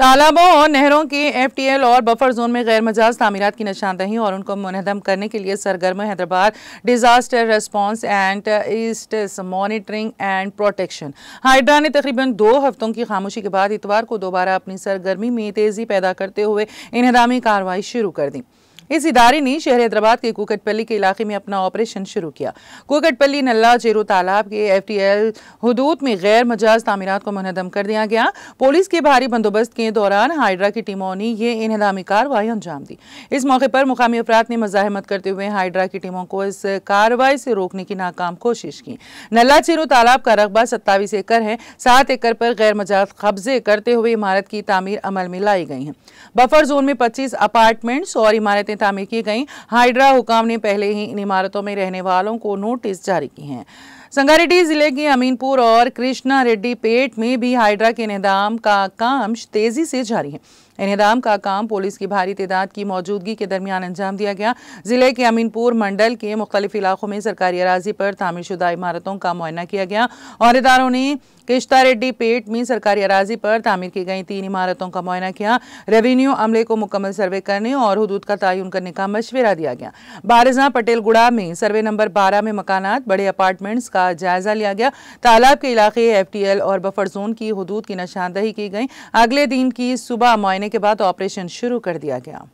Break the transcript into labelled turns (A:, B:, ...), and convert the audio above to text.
A: तालाबों और नहरों के एफटीएल और बफर जोन में गैर मजाज तमीरत की निशानदही और उनको मनहदम करने के लिए सरगर्म Hyderabad disaster response and asset monitoring and protection HYDRAA ने तकरीबन दो हफ्तों की खामोशी के बाद इतवार को दोबारा अपनी सरगर्मी में तेज़ी पैदा करते हुए इनहदामी कार्रवाई शुरू कर दी इस इदारे ने शहर हैदराबाद के कोकटपल्ली के इलाके में अपना ऑपरेशन शुरू किया कोकटपल्ली नल्ला जेरो तालाब के एफ टी एल हदूद में गैर मजाज तमीरत को मनहदम कर दिया गया पुलिस के भारी बंदोबस्त के दौरान हाइड्रा की टीमों ने यह इनहदामी कार्रवाई अंजाम दी इस मौके पर मुकामी अफराद ने मजामत करते हुए हाइड्रा की टीमों को इस कार्रवाई से रोकने की नाकाम कोशिश की नल्ला चेरू तालाब का रकबा सत्तावीस एकड़ है सात एकड़ पर गैर मजाज कब्जे करते हुए इमारत की तमीर अमल में लाई गई है बफर जोन में पच्चीस अपार्टमेंट्स और इमारतें तामीर की गई हाइड्रा हुकाम ने पहले ही इन इमारतों में रहने वालों को नोटिस जारी किए हैं संगारेड्डी जिले के अमीनपुर और कृष्णा रेड्डी पेट में भी हाइड्रा के निदाम का काम तेजी से जारी है इनहदाम का काम पुलिस की भारी तदाद की मौजूदगी के दरमियान अंजाम दिया गया ज़िले के अमीनपुर मंडल के मुख्तलिफ इलाकों में सरकारी अराजी पर तामीर शुदा इमारतों का मुआयना किया गया और इदारों ने किश्ता रेड्डी पेट में सरकारी अराजी पर तामीर की गई तीन इमारतों का मुआयना किया रेवेन्यू अमले को मुकम्मल सर्वे करने और हदूद का तयन करने का मशवरा दिया गया बारजा पटेलगुड़ा में सर्वे नंबर बारह में मकान बड़े अपार्टमेंट्स का का जायज़ा लिया गया तालाब के इलाके एफटीएल और बफर जोन की हदूद की निशानदही की गई अगले दिन की सुबह मुआयने के बाद ऑपरेशन शुरू कर दिया गया